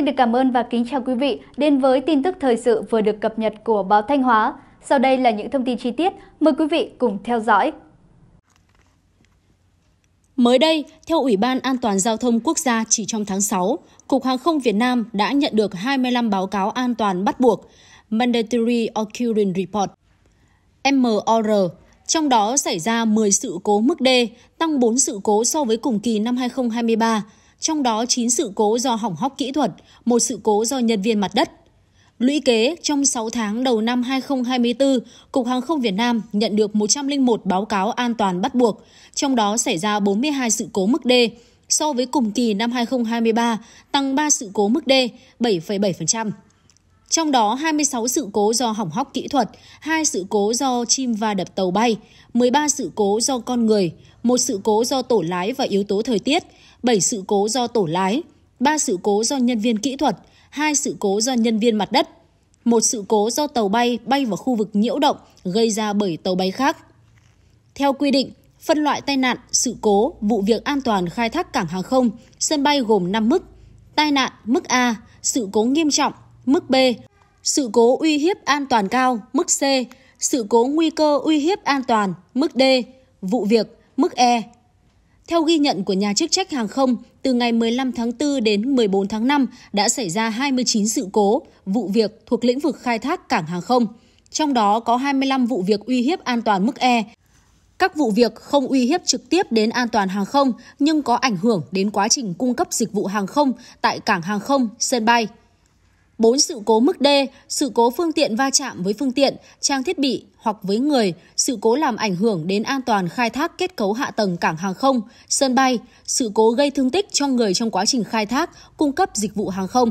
Xin được cảm ơn và kính chào quý vị đến với tin tức thời sự vừa được cập nhật của báo Thanh Hóa. Sau đây là những thông tin chi tiết, mời quý vị cùng theo dõi. Mới đây, theo Ủy ban An toàn Giao thông Quốc gia chỉ trong tháng 6, Cục Hàng không Việt Nam đã nhận được 25 báo cáo an toàn bắt buộc, Mandatory Occurrence Report, MOR, trong đó xảy ra 10 sự cố mức D, tăng 4 sự cố so với cùng kỳ năm 2023, trong đó 9 sự cố do hỏng hóc kỹ thuật, một sự cố do nhân viên mặt đất. Lũy kế, trong 6 tháng đầu năm 2024, Cục Hàng không Việt Nam nhận được 101 báo cáo an toàn bắt buộc, trong đó xảy ra 42 sự cố mức D, so với cùng kỳ năm 2023, tăng 3 sự cố mức D, 7,7%. Trong đó 26 sự cố do hỏng hóc kỹ thuật, 2 sự cố do chim va đập tàu bay, 13 sự cố do con người, một sự cố do tổ lái và yếu tố thời tiết, 7 sự cố do tổ lái, 3 sự cố do nhân viên kỹ thuật, 2 sự cố do nhân viên mặt đất, một sự cố do tàu bay bay vào khu vực nhiễu động gây ra bởi tàu bay khác. Theo quy định, phân loại tai nạn, sự cố, vụ việc an toàn khai thác cảng hàng không, sân bay gồm 5 mức. Tai nạn mức A, sự cố nghiêm trọng, mức B, sự cố uy hiếp an toàn cao, mức C, sự cố nguy cơ uy hiếp an toàn, mức D, vụ việc, mức E, theo ghi nhận của nhà chức trách hàng không, từ ngày 15 tháng 4 đến 14 tháng 5 đã xảy ra 29 sự cố, vụ việc thuộc lĩnh vực khai thác cảng hàng không. Trong đó có 25 vụ việc uy hiếp an toàn mức E. Các vụ việc không uy hiếp trực tiếp đến an toàn hàng không nhưng có ảnh hưởng đến quá trình cung cấp dịch vụ hàng không tại cảng hàng không, sân bay. 4. Sự cố mức D, sự cố phương tiện va chạm với phương tiện, trang thiết bị hoặc với người, sự cố làm ảnh hưởng đến an toàn khai thác kết cấu hạ tầng cảng hàng không, sân bay, sự cố gây thương tích cho người trong quá trình khai thác, cung cấp dịch vụ hàng không.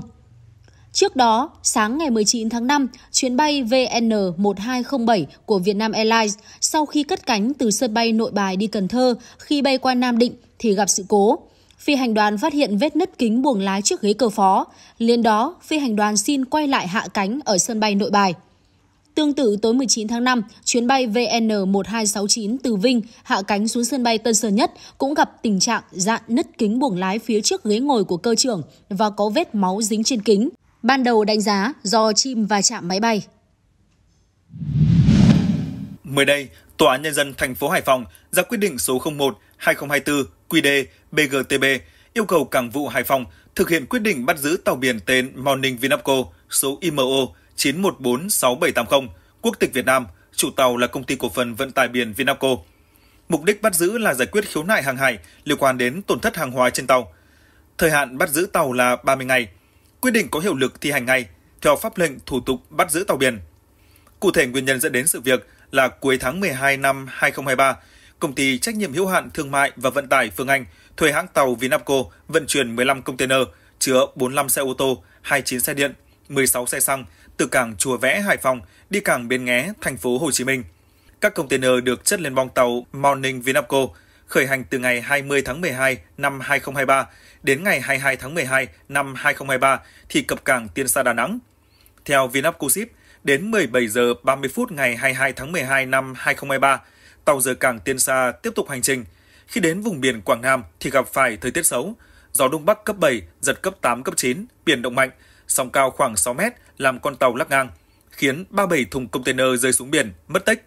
Trước đó, sáng ngày 19 tháng 5, chuyến bay VN1207 của Vietnam Airlines sau khi cất cánh từ sân bay Nội Bài đi Cần Thơ khi bay qua Nam Định thì gặp sự cố phi hành đoàn phát hiện vết nứt kính buồng lái trước ghế cơ phó. Liên đó, phi hành đoàn xin quay lại hạ cánh ở sân bay nội bài. Tương tự tối 19 tháng 5, chuyến bay VN1269 từ Vinh hạ cánh xuống sân bay Tân Sơn Nhất cũng gặp tình trạng dạn nứt kính buồng lái phía trước ghế ngồi của cơ trưởng và có vết máu dính trên kính. Ban đầu đánh giá do chim và chạm máy bay. Mới đây, Tòa án Nhân dân thành phố Hải Phòng ra quyết định số 01-2024 QD BGTB yêu cầu Cảng vụ Hải Phòng thực hiện quyết định bắt giữ tàu biển tên Morning Vinapco số IMO 9146780, quốc tịch Việt Nam, chủ tàu là công ty cổ phần vận tải biển Vinapco. Mục đích bắt giữ là giải quyết khiếu nại hàng hải liên quan đến tổn thất hàng hóa trên tàu. Thời hạn bắt giữ tàu là 30 ngày. Quyết định có hiệu lực thi hành ngay theo pháp lệnh thủ tục bắt giữ tàu biển. Cụ thể nguyên nhân dẫn đến sự việc là cuối tháng 12 năm 2023, công ty trách nhiệm hữu hạn thương mại và vận tải Phương Anh thuê hãng tàu Vinapco vận chuyển 15 container chứa 45 xe ô tô, 29 xe điện, 16 xe xăng từ cảng Chùa Vẽ Hải Phòng đi cảng Bến Nghé, thành phố Hồ Chí Minh. Các container được chất lên bong tàu Morning Vinapco khởi hành từ ngày 20 tháng 12 năm 2023 đến ngày 22 tháng 12 năm 2023 thì cập cảng Tiên Sa Đà Nẵng. Theo Vinapco Ship, đến 17 giờ 30 phút ngày 22 tháng 12 năm 2023, tàu rời cảng Tiên Sa tiếp tục hành trình – khi đến vùng biển Quảng Nam thì gặp phải thời tiết xấu, gió đông bắc cấp 7, giật cấp 8 cấp 9, biển động mạnh, sóng cao khoảng 6 mét làm con tàu lắc ngang, khiến 37 thùng container rơi xuống biển, mất tích.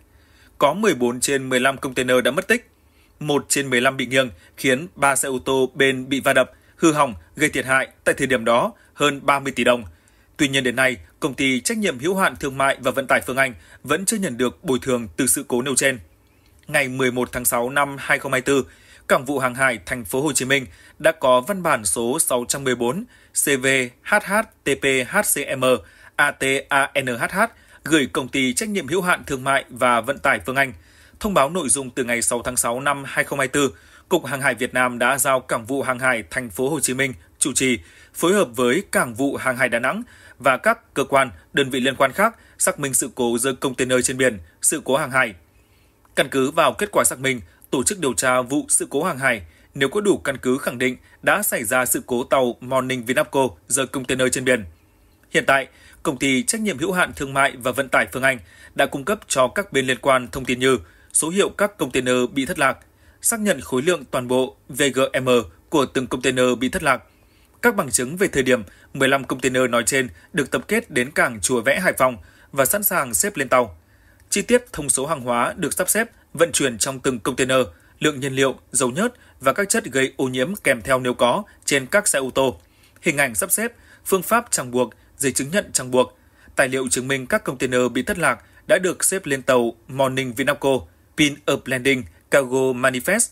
Có 14 trên 15 container đã mất tích, 1 trên 15 bị nghiêng khiến 3 xe ô tô bên bị va đập, hư hỏng gây thiệt hại tại thời điểm đó hơn 30 tỷ đồng. Tuy nhiên đến nay, công ty trách nhiệm hữu hạn thương mại và vận tải Phương Anh vẫn chưa nhận được bồi thường từ sự cố nêu trên ngày 11 tháng 6 năm 2024, Cảng vụ Hàng hải Thành phố Hồ Chí Minh đã có văn bản số 614 CVHHTPHCM ATANHH gửi công ty trách nhiệm hữu hạn thương mại và vận tải Phương Anh. Thông báo nội dung từ ngày 6 tháng 6 năm 2024, Cục Hàng hải Việt Nam đã giao Cảng vụ Hàng hải Thành phố Hồ Chí Minh chủ trì phối hợp với Cảng vụ Hàng hải Đà Nẵng và các cơ quan, đơn vị liên quan khác xác minh sự cố rơi container trên biển, sự cố hàng hải Căn cứ vào kết quả xác minh, tổ chức điều tra vụ sự cố hàng hải, nếu có đủ căn cứ khẳng định đã xảy ra sự cố tàu Morning Vinapco rơi container trên biển. Hiện tại, công ty trách nhiệm hữu hạn thương mại và vận tải Phương Anh đã cung cấp cho các bên liên quan thông tin như số hiệu các container bị thất lạc, xác nhận khối lượng toàn bộ VGM của từng container bị thất lạc. Các bằng chứng về thời điểm 15 container nói trên được tập kết đến cảng Chùa Vẽ Hải Phòng và sẵn sàng xếp lên tàu chi tiết thông số hàng hóa được sắp xếp, vận chuyển trong từng container, lượng nhiên liệu, dầu nhớt và các chất gây ô nhiễm kèm theo nếu có trên các xe ô tô, hình ảnh sắp xếp, phương pháp chẳng buộc, giấy chứng nhận chẳng buộc, tài liệu chứng minh các container bị thất lạc đã được xếp lên tàu Morning Vinaco, Pin up Landing, Cargo Manifest.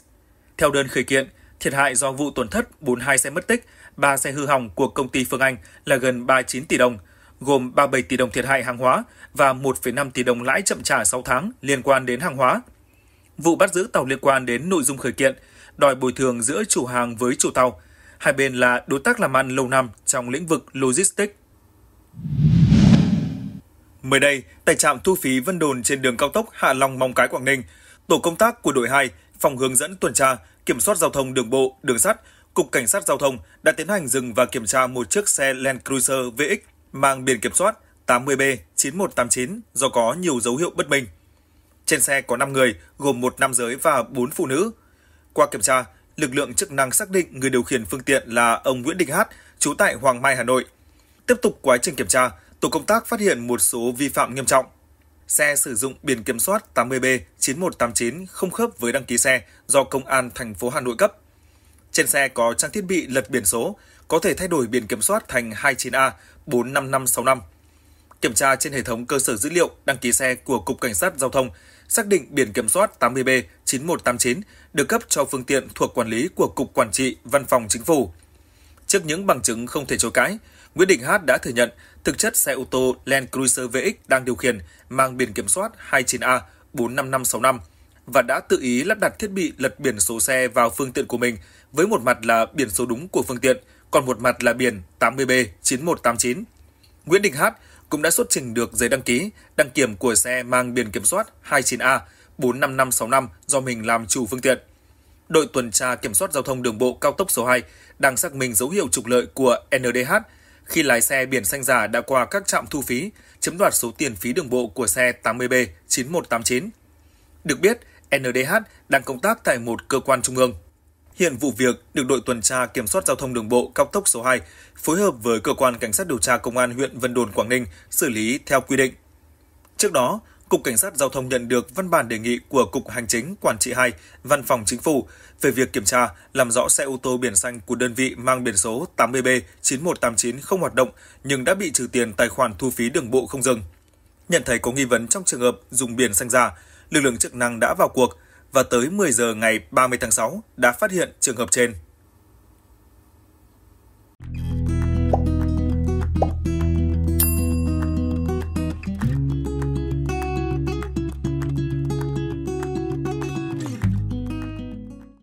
Theo đơn khởi kiện, thiệt hại do vụ tổn thất 42 xe mất tích, 3 xe hư hỏng của công ty Phương Anh là gần 39 tỷ đồng – gồm 37 tỷ đồng thiệt hại hàng hóa và 1,5 tỷ đồng lãi chậm trả 6 tháng liên quan đến hàng hóa. Vụ bắt giữ tàu liên quan đến nội dung khởi kiện, đòi bồi thường giữa chủ hàng với chủ tàu. Hai bên là đối tác làm ăn lâu năm trong lĩnh vực logistics. Mới đây, tại trạm thu phí Vân Đồn trên đường cao tốc Hạ Long Móng Cái Quảng Ninh, tổ công tác của đội 2, phòng hướng dẫn tuần tra, kiểm soát giao thông đường bộ, đường sắt, cục cảnh sát giao thông đã tiến hành dừng và kiểm tra một chiếc xe Land Cruiser VX mang biển kiểm soát 80B9189 do có nhiều dấu hiệu bất minh. Trên xe có 5 người, gồm một nam giới và 4 phụ nữ. Qua kiểm tra, lực lượng chức năng xác định người điều khiển phương tiện là ông Nguyễn Đình Hát, trú tại Hoàng Mai, Hà Nội. Tiếp tục quá trình kiểm tra, tổ công tác phát hiện một số vi phạm nghiêm trọng. Xe sử dụng biển kiểm soát 80B9189 không khớp với đăng ký xe do Công an thành phố Hà Nội cấp. Trên xe có trang thiết bị lật biển số, có thể thay đổi biển kiểm soát thành 29A45565. Kiểm tra trên hệ thống cơ sở dữ liệu đăng ký xe của Cục Cảnh sát Giao thông, xác định biển kiểm soát 80B9189 được cấp cho phương tiện thuộc quản lý của Cục Quản trị Văn phòng Chính phủ. Trước những bằng chứng không thể chối cãi, Nguyễn Đình Hát đã thừa nhận thực chất xe ô tô Land Cruiser VX đang điều khiển mang biển kiểm soát 29A45565 và đã tự ý lắp đặt thiết bị lật biển số xe vào phương tiện của mình với một mặt là biển số đúng của phương tiện, còn một mặt là biển 80B9189. Nguyễn Đình Hát cũng đã xuất trình được giấy đăng ký, đăng kiểm của xe mang biển kiểm soát 29A 45565 do mình làm chủ phương tiện. Đội tuần tra kiểm soát giao thông đường bộ cao tốc số 2 đang xác minh dấu hiệu trục lợi của NDH khi lái xe biển xanh giả đã qua các trạm thu phí, chiếm đoạt số tiền phí đường bộ của xe 80B9189. Được biết, NDH đang công tác tại một cơ quan trung ương. Hiện vụ việc được đội tuần tra kiểm soát giao thông đường bộ cao tốc số 2 phối hợp với cơ quan cảnh sát điều tra công an huyện Vân Đồn Quảng Ninh xử lý theo quy định. Trước đó, Cục Cảnh sát Giao thông nhận được văn bản đề nghị của Cục Hành chính Quản trị 2, Văn phòng Chính phủ về việc kiểm tra, làm rõ xe ô tô biển xanh của đơn vị mang biển số 80B9189 không hoạt động nhưng đã bị trừ tiền tài khoản thu phí đường bộ không dừng. Nhận thấy có nghi vấn trong trường hợp dùng biển xanh giả, lực lượng chức năng đã vào cuộc và tới 10 giờ ngày 30 tháng 6 đã phát hiện trường hợp trên.